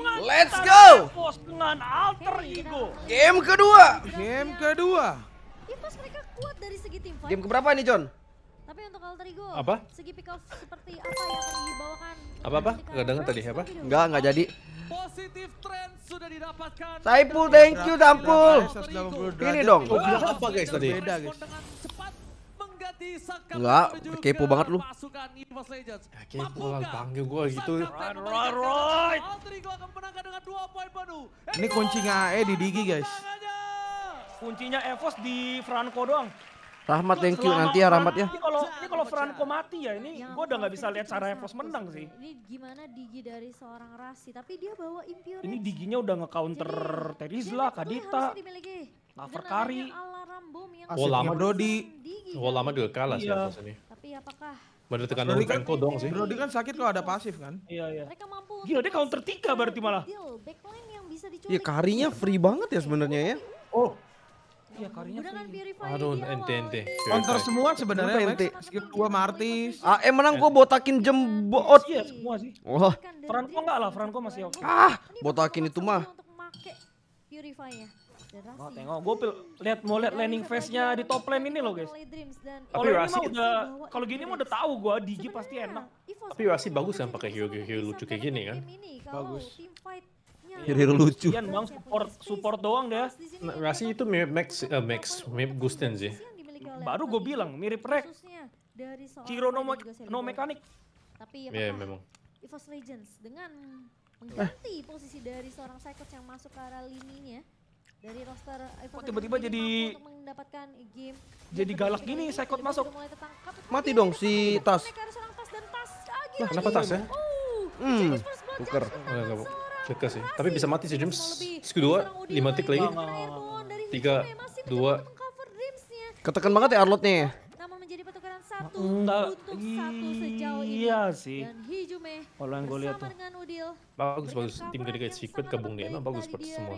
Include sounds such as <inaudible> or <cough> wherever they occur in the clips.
pertarungan Let's go. Evos dengan alter ego. Game kedua. Game kedua. Evos mereka kuat dari segi tim fight. Game keberapa ini John? Tapi untuk alter ego, apa? Segi pick off seperti apa yang akan dibawakan? Apa apa? Enggak dengar tadi apa? Enggak, enggak jadi. Positif trend sudah didapatkan. Saipul, thank you Sampul. Ini dong. Oh, apa guys tadi? Beda guys. Enggak, kepo banget lu. Ya, kepo lah, panggil gue gitu. Ini kuncinya AE di Digi guys. Kuncinya Evos di Franco doang. Rahmat thank you nanti ya Rahmat ya. Ini kalau Franco mati ya ini gue udah nggak bisa lihat cara Evos menang sih. Ini gimana digi dari seorang Rasi tapi dia bawa Ini diginya udah nge-counter Terizla, Kadita. harus Lover Kari. Oh lama Brody. Oh lama juga kalah sih atas iya. ini. Tapi apakah Menurut tekanan Brody kan, dong sih. Brody kan sakit kalau ada gitu. pasif kan. Iya iya. Mereka mampu. Gila dia counter 3 berarti malah. Iya karinya free banget ya sebenarnya ya. Oh. Iya karinya free. Aduh ente ente. Iya, counter semua sebenarnya ente. Skip gua Martis. Ah eh menang gua iya. botakin jembot. Iya semua sih. Wah. Franco enggak lah, Franco masih oke. Ah, botakin itu mah. Purify-nya. Oh tengok, gue lihat mau lihat landing face-nya di top lane ini loh guys. Tapi Rasi udah kalau gini mah udah tahu gue Digi pasti enak. Tapi Rasi bagus kan pakai hero hero lucu kayak gini kan? Bagus. Hero hero lucu. Iya bang support support doang deh. Nah, Rasi itu mirip Max uh, Max mirip Gusten sih. Baru gue bilang mirip Rex. Hero no, no mekanik. Tapi ya yeah, memang. EVOS Legends dengan mengganti posisi dari seorang Psychos yang masuk ke arah lininya dari roster Kok tiba-tiba jadi mendapatkan game jadi galak gini Psychot masuk. Mati dong si Tas. Nah, kenapa Tas ya? Hmm, tuker. Keke sih, tapi bisa mati sih James. Skill 2, 5 tik lagi. 3, 2. Ketekan banget ya Arlot nih satu Enggak, untuk satu sejauh ini. Iya sih. Dan Hijume Kalau yang gue lihat tuh. Bagus bagus tim gede kayak Secret gabung nih emang bagus banget semua.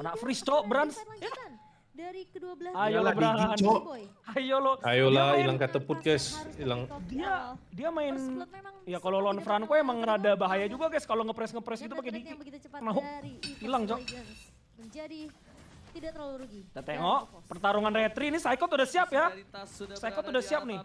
Anak freeze cok Brans. Ya. Dari kedua belah Ayo lah Brans. Ayo lo. Ayo lah hilang kataput guys. Hilang. Dia dia main ya kalau lawan Franco emang rada bahaya juga guys kalau ngepres ngepres gitu pakai dikit. Mau hilang cok. Menjadi tidak terlalu rugi. Kita tengok pertarungan Retri ini Saikot udah siap ya. Saikot udah siap nih.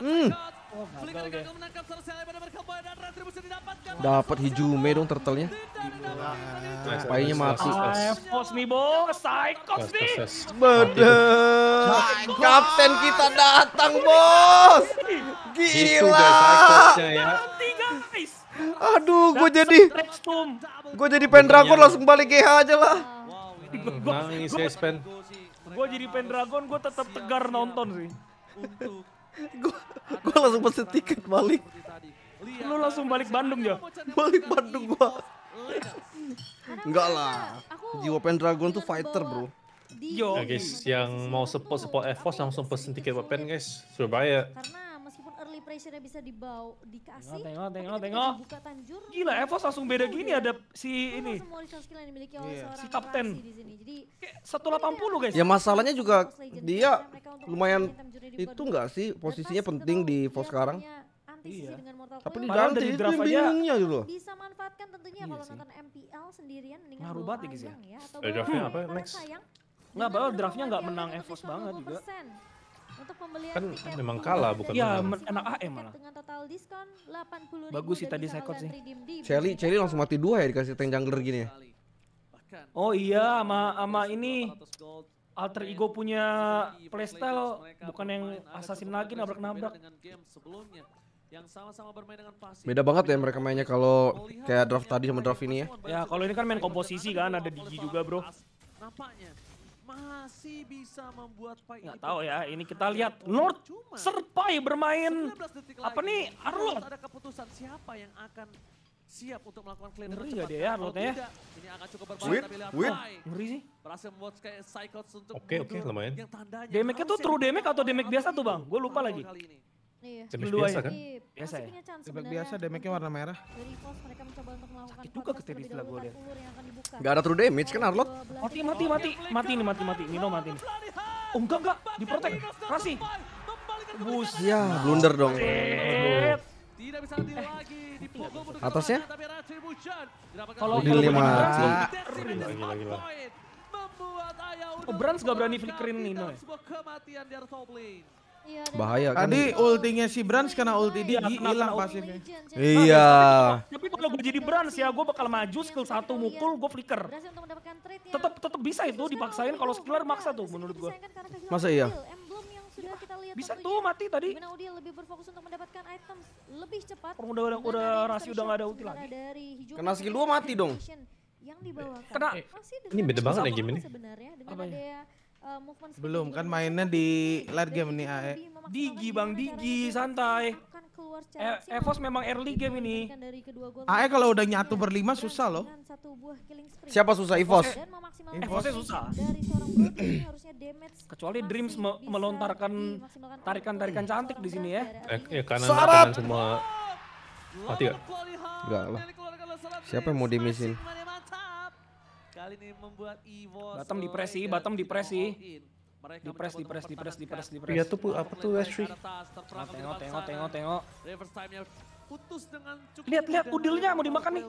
Hmm. Oh, Dapat hijau dong turtle-nya. Payanya mati. Ah, fos nih Bo, Saikot nih. Bener. Kapten kita datang bos. Gitu, Gila. Ya. Aduh, gue jadi gue jadi pengen langsung balik GH aja lah. Ah. Hmm, gua, nangis gua, eh, Spen. Gue jadi Pendragon, gue tetap tegar nonton sih. gue <laughs> gue langsung pesen tiket balik. Lu langsung balik Bandung ya? Balik Bandung gua. Enggak lah. Jiwa Pendragon tuh fighter, Bro. Yo. Ya, guys, yang mau support support Evos langsung pesen tiket weapon guys. Surabaya pressure-nya bisa dibawa dikasih. Tengok, tengok, tengok. Buka tanjur. Gila, Evos langsung beda oh, gini ada si ini. Semua resource skill yang dimiliki oleh yeah. seorang si kapten di sini. Jadi kayak 180 guys. Ya masalahnya juga dia lumayan itu enggak sih posisinya penting di Evos sekarang. Iya. Tapi di dalam dari draft aja gitu loh. Bisa manfaatkan tentunya iya kalau nonton MPL sendirian mendingan Ngaruh banget ya. ya eh, draftnya apa? Next. Enggak, bahwa draftnya enggak menang Evos banget juga. Untuk pembelian kan tiket memang kalah bukan ya anak AM malah. Dengan total diskon 80 Bagus sih tadi sekot sih. Celi Celi langsung mati dua ya dikasih tank jungler gini ya. Oh iya sama sama ini alter ego punya playstyle bukan yang assassin lagi nabrak-nabrak. Yang sama-sama bermain dengan pasif. Beda banget ya mereka mainnya kalau kayak draft tadi sama draft ini ya. Ya kalau ini kan main komposisi kan ada digi juga bro. Nampaknya masih bisa membuat Pai Nggak tahu ya, ini kita lihat Lord Serpai bermain apa nih Arlo. Ada keputusan siapa yang akan siap untuk melakukan clean Ngeri gak dia ya Arlotnya ya? Ini akan cukup berbahaya tapi lihat win. Ngeri sih. Berhasil membuat kayak Psychots untuk Oke, okay, oke okay, lumayan. Yang tandanya. Damage-nya tuh true damage atau damage biasa tuh Bang? Gue lupa lagi. Iya. Damage biasa kan? Biasa ya? Damage kan? iya, biasa, ya? Ya. damage-nya warna merah. Sakit juga ke Tiris lah gue dia. Gak ada true damage kan Arlok? Mati, mati, mati. Mati nih, mati, mati. Nino mati nih. Oh enggak, enggak. Diprotek. kasih. Bus. Iya. Ya, blunder dong. Tidak bisa lagi. Atasnya? Ya? Kalau lima. mati. Gila, gila. Oh, Brans gak berani flickerin Nino ya? Sebuah kematian di atas top lane. Iya, Bahaya kan. Tadi ultinya si Brans kena ulti iya, dia hilang pasifnya. Iya. Tapi kalau gue jadi Brans ya gue bakal maju skill iya, satu mukul gue flicker. Tetap tetap bisa itu dipaksain kalau skiller maksa tuh menurut gue. Masa iya? bisa tuh mati tadi. lebih berfokus untuk mendapatkan lebih cepat. Orang udah udah, udah Rasi udah nggak ada ulti lagi. Kena skill 2 mati dong. Yang dibawakan. Kena. Ini beda banget ya game ini. Sebenarnya dengan ya? Eh, movement Belum kan mainnya di light game nih AE. Digi Bang Digi santai. Eh, Evos memang early game ini. AE kalau udah nyatu berlima susah loh. Siapa susah Evos? Eh, Evosnya susah. Kecuali Dreams melontarkan tarikan-tarikan cantik di sini ya. Eh, ya kanan, kanan semua mati gak? Enggak lah. Siapa yang mau dimisin? kali ini membuat Ivo Batam depresi, Batam depresi. Mereka dipres, dipres, dipres, dipres, dipres. Iya tuh apa tuh West Tengok, tengok, tengok, tengok. tengok. putus dengan cukup. Lihat, lihat udilnya mau dimakan nih.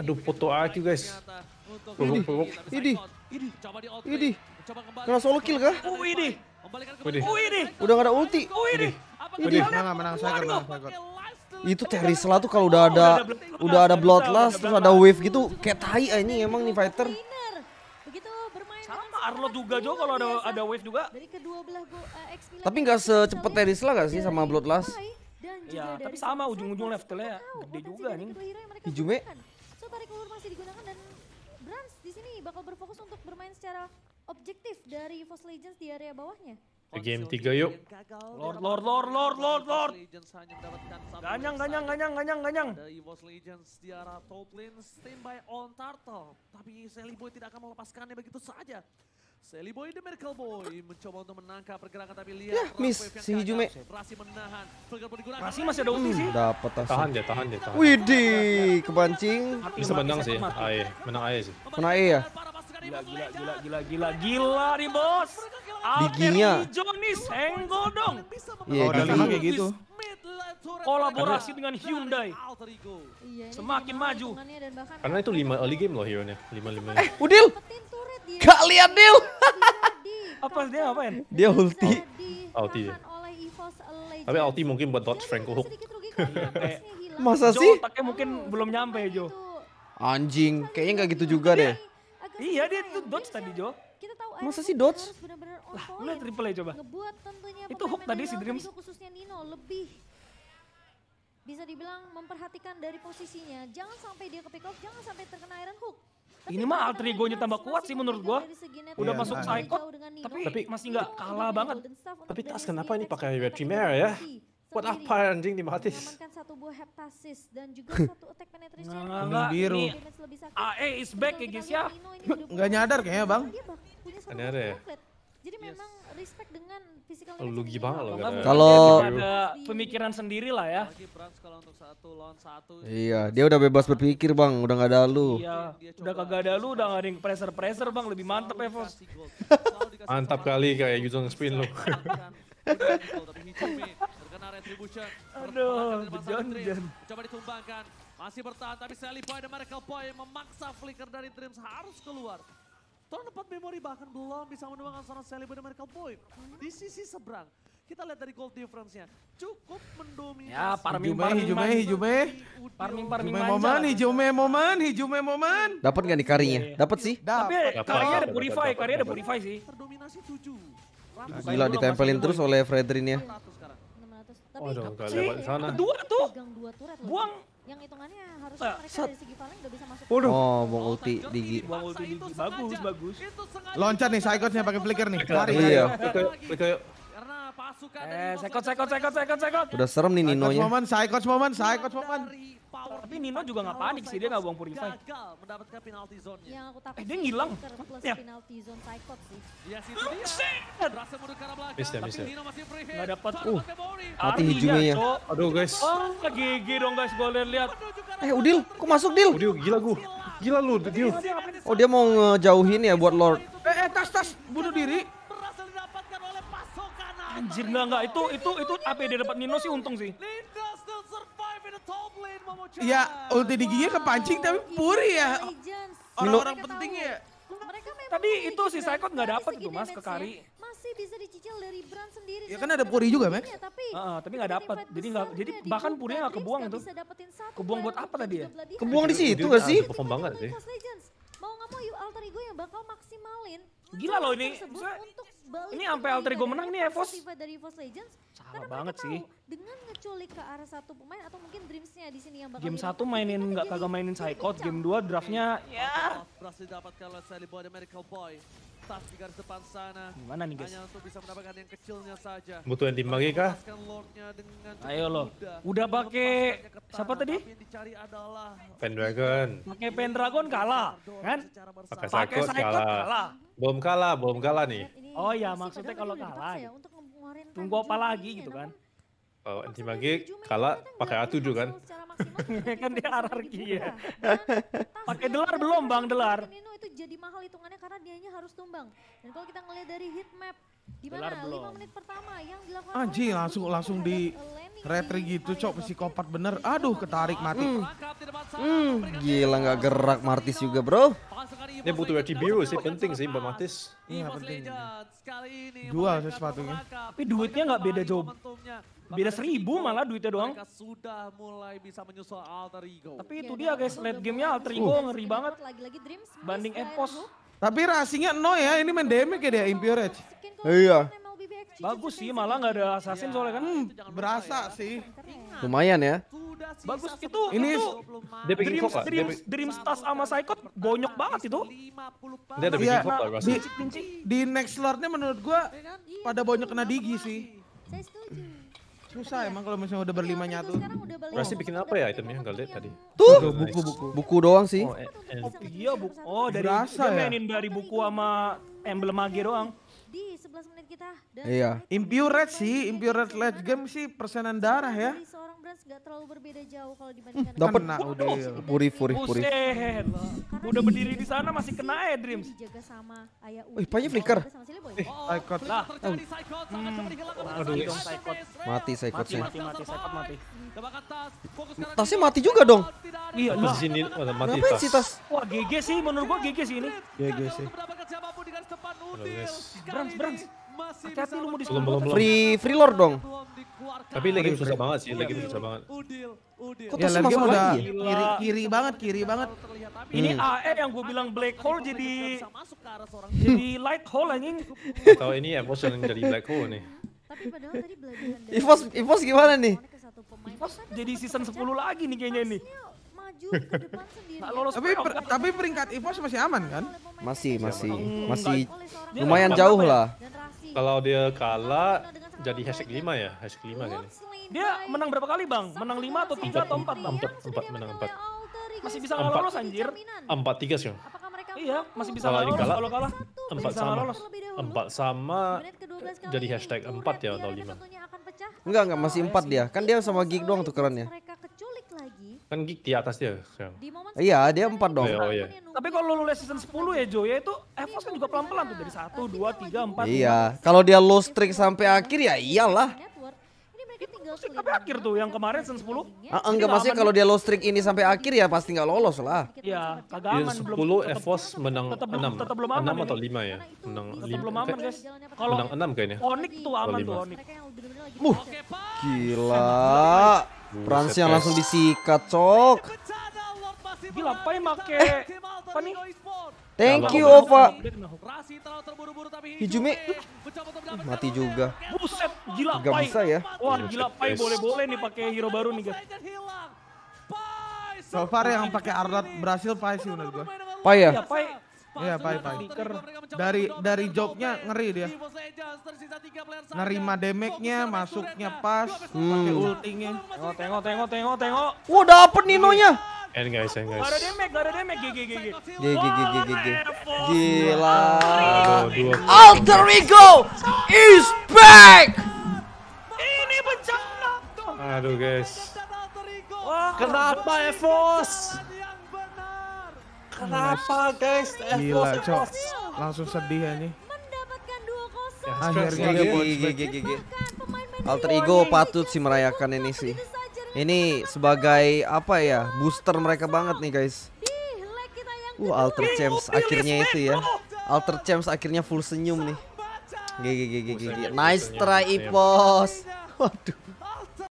Aduh, foto aja guys. Ini, ini, ini, ini. Kena solo kill kah? Oh ini, oh ini. Udah gak ada ulti. Oh ini. Ini menang, menang, saya menang itu Sela tuh kalau udah oh, ada udah ada bloodlust terus ada wave gitu kayak tai ini emang nih fighter sama Arlo juga juga kalau ada ada wave juga eh, tapi nggak secepat Sela gak sih sama bloodlust ya tapi sama ujung-ujung levelnya gede juga nih Ijume so tarik ulur masih digunakan dan Brans di sini bakal berfokus untuk bermain secara objektif dari Force Legends di area bawahnya Game 3 yuk. Lord, Lord, Lord, Lord, Lord, Lord. Ganyang, ganyang, ganyang, ganyang, ganyang. Dari Evos Legends di arah top lane, standby on Turtle. Tapi Sally Boy tidak akan melepaskannya begitu saja. Sally Boy the Miracle Boy mencoba untuk menangkap pergerakan tapi lihat ya, miss si Hijume. Rasi menahan. Rasi masih ada ulti sih. Hmm, dapat tahan dia tahan dia tahan. Widih, kebancing. Bisa menang sih. Ae, menang Ae sih. Menang Ae ya. Gila, gila, gila, gila, gila, gila nih bos giginya. Iya, yeah, oh, giginya kayak gitu. Kolaborasi dengan Hyundai. Iya, iya, semakin maju. Karena itu lima early game loh Lima, 5 lima Eh, Udil. Gak lihat Dil. <laughs> apa dia ngapain? Dia ulti. Ulti ya. dia. Tapi ulti mungkin buat dodge Franco Hook. <laughs> Iya, Masa sih? Otaknya mungkin oh, belum nyampe Jo. Anjing, kayaknya gak gitu juga deh. Iya dia itu ya. dodge tadi Jo. Eh, Masa sih Dodge? Lah, lu ya. triple a coba. Ngebuat tentunya itu hook tadi si Dreams. Khususnya Nino lebih bisa dibilang memperhatikan dari posisinya. Jangan sampai dia ke pick jangan sampai terkena iron hook. Tapi ini mah alter egonya tambah kuat sih menurut gua. Udah yeah, masuk nah, psycho, tapi, tapi masih nggak kalah banget. Tapi Tas kenapa ini pakai red chimera ya? Buat apa anjing dimatis? Mengamankan satu buah heptasis dan juga <laughs> satu attack penetration. Enggak, biru. AE e is back ya guys ya. Enggak nyadar kayaknya bang. ada ya. Jadi memang respect dengan physical gila banget loh. Kalau ada pemikiran sendiri lah ya. Iya, dia udah bebas berpikir bang, udah enggak ada lu. Iya, udah kagak ada lu, udah enggak ada pressure pressure bang, lebih mantep ya Fos. <laughs> Mantap kali kayak Yuzong gitu spin lu. <laughs> Retribution. Aduh, John, Coba ditumbangkan. Masih bertahan, tapi Sally Boy dan Miracle Boy memaksa Flicker dari Dreams harus keluar. Turn 4 memori bahkan belum bisa menuangkan seorang Sally Boy dan Miracle Boy. Di sisi seberang, kita lihat dari gold difference-nya. Cukup mendominasi. Ya, parming, parming, hijume, hijume. Parming, parming, parming moman, hijume, moman, hijume, moman. Dapat gak nih karinya? Dapat sih. Tapi karinya ada purify, karinya ada purify sih. Terdominasi 7. Gila ditempelin terus oleh Fredrin ya. Waduh, nggak lewat di sana. Kedua tuh. Dua Buang. Yang hitungannya harusnya nah, mereka dari segi paling udah bisa masuk. Waduh. Oh, buang ulti gigi. Buang ulti gigi. Bagus, bagus. Loncat nih Saikotnya pakai flicker nih. Lari. Iya. Flicker yuk. Pasukan eh, sekot, sekot, sekot, sekot, sekot. Udah serem nih Nino nya. Momen, Saikot momen, Saikot momen. Tapi Nino juga nggak panik sih, dia nggak buang purify. Gagal mendapatkan penalti zone Yang aku takut eh, dia ngilang. Plus ya. penalti zone Saikot sih. Iya sih, itu dia. Berasa mundur belakang. Bisa, bisa. Nggak dapat. Uh, mati hijungnya ya. Aduh guys. Oh, ke dong guys, gue lihat. Eh, Udil, kok masuk Dil? Udil, gila gue. Gila lu, Udil. Oh, dia mau ngejauhin ya buat Lord. Eh, eh, tas, tas. Bunuh diri. Anjir enggak, nggak itu itu itu APD ya dapat Nino sih untung sih. Iya, ulti di giginya kepancing tapi puri ya. Orang-orang penting ya. Tadi itu si Saikot nggak dapat itu mas ke Kari. Masih bisa dicicil dari brand sendiri. Ya kan ada puri juga Max. Tapi, tapi nggak dapat. Jadi nggak, jadi bahkan puri nggak kebuang itu. Kebuang buat apa tadi ya? Kebuang di situ nggak sih? Kan Perform banget sih alter ego yang bakal maksimalin gila loh ini untuk balik ini sampai alter ego menang nih Evos ya, dari Evos Legends salah banget sih dengan ngeculik ke arah satu pemain atau mungkin dreamsnya di sini yang bakal game satu mainin nggak kagak mainin Psychot game dua draftnya ya berhasil dapatkan di bawah Miracle Boy tas di garis depan sana. Gimana nih guys? Hanya untuk bisa mendapatkan yang kecilnya saja. Butuh yang dibagi kah? Ayo loh. Udah pakai siapa tadi? Pendragon. Pakai Pendragon kalah, kan? Pakai Psycho kalah. kalah. Bom kalah, bom kalah nih. Oh iya, ya maksudnya kalau kalah. Tunggu apa lagi gitu kan? Oh, anti magik kalah pakai A7 kan? Iya, kan dia anarki gitu, ya. Iya. Nah, Pakai delar iya, belum Bang delar? Nino itu jadi mahal hitungannya karena dianya harus tumbang. Dan kalau kita ngelihat dari heat map di mana? menit pertama yang dilakukan Anjing langsung langsung di retri gitu cok psikopat bener aduh ketarik mati hmm. gila nggak gerak Martis juga bro Ini butuh Yachi biru sih penting sih Mbak Martis iya penting Dua sih sepatunya tapi duitnya nggak beda jauh beda seribu malah duitnya doang sudah mulai bisa menyusul tapi itu dia guys late gamenya alter ego ngeri banget banding epos tapi rasinya no ya, ini main damage ya dia Impurage. Ya, iya. Bagus sih, malah nggak ada assassin iya. soalnya kan. Hmm, berasa ya. sih. Lumayan ya. Bagus itu ini itu dia bikin dream, Dream, dream sama Psychot bonyok banget itu. Dia ada iya, bikin nah, di, di next lordnya menurut gua pada bonyok kena digi sih. Susah emang ya. kalau misalnya udah berlima iya, nyatu. Pasti bikin apa ya itemnya enggak lihat tadi. Tuh, buku-buku. Buku doang sih. Oh, eh, eh. iya buku. Oh, dari ya? mainin dari buku sama emblem mage doang di 11 menit kita dan iya. Impure sih, Impure Red late game sih persenan darah ya. Seorang Brands gak terlalu berbeda jauh kalau dibandingkan hmm, kena udah puri puri puri. Udah berdiri di sana masih kena ya Dreams. Dijaga sama Ayah Udi. Eh, banyak flicker. Eh, Psychot. Lah. Hmm. Hmm. Aduh, Mati Psychot sih. Mati, mati, Psychot mati. Tasnya mati juga dong. Iya, di sini mati tas. Wah, GG sih menurut gua GG sih ini. GG sih. Brans, Brans. Hati-hati lu mau di belum, belum. Free, free lord dong. Tapi lagi susah banget sih, lagi susah banget. Udil, Kok ya, lagi udah kiri, kiri banget, kiri banget. Hmm. Ini AE yang gue bilang black hole jadi jadi light hole anjing. Tahu ini ya, bos yang jadi black hole nih. Tapi padahal tadi belajar gimana nih? evos kan jadi season 10 lagi nih kayaknya nih maju tapi per, tapi peringkat Evos masih aman kan? Masih, masih. Masih lumayan jauh ya? lah. Kalau dia kalah jadi hashtag lima ya, hashtag 5 kali. Dia menang berapa kali, Bang? Menang lima atau tiga atau empat Bang? empat 4 menang 4. Masih bisa nggak lolos anjir. empat tiga sih. Iya, masih bisa nggak lolos kalau kalah. empat sama. empat sama jadi hashtag empat ya atau lima Enggak, enggak masih empat dia. Kan dia sama Gig doang tukerannya. Kan Geek di atas dia. Iya, kan oh, iya, dia empat dong. Oh, iya. Tapi kalau lo lulus season 10 ya Jo, ya itu Evos kan juga iya. pelan-pelan tuh dari 1, 2, 3, 4. Iya, kalau dia low streak kan sampai akhir ya iyalah. sampai akhir tuh yang kemarin season 10. Ah, enggak maksudnya kalau dia low streak ini sampai akhir ya pasti nggak lolos lah. Iya, kagak aman belum. Evos menang enam, 6. Tetap belum aman atau lima ya? Menang 5. belum aman, guys. Kalau menang 6 kayaknya. Onik tuh aman tuh Onik. Muh. Gila. Prancis yang langsung disikat cok. Gila, yang pake? eh. apa nih? Thank you Opa. Hijumi mati juga. Buset, gila Gak bisa ya. Wah, gila Pai boleh-boleh nih pakai hero baru nih, guys. So far yang pakai Arnold berhasil Pai sih menurut gua. Pai ya? ya Iya, Pai, Pai. Dari dari joknya ngeri dia. Nerima damage-nya, masuknya pas, hmm. pakai ultinya. Tengok, tengok, tengok, tengok, tengok. Wah, dapet Ninonya. End eh, guys, end eh, guys. ada damage, ada damage. gigi. gigi gigi Gila. Alter Ego is back. Ini bencana. Aduh, guys. Kenapa Evos? Kenapa guys? Eh, Gila, cok. Langsung sedih ya nih. akhirnya ya gigi, Alter Ego patut sih merayakan ini sih. Ini sebagai apa ya? Booster mereka banget nih guys. Uh, Alter Champs akhirnya itu ya. Alter Champs akhirnya full senyum nih. Gigi gigi gigi. Nice try Ipos. <laughs> Waduh.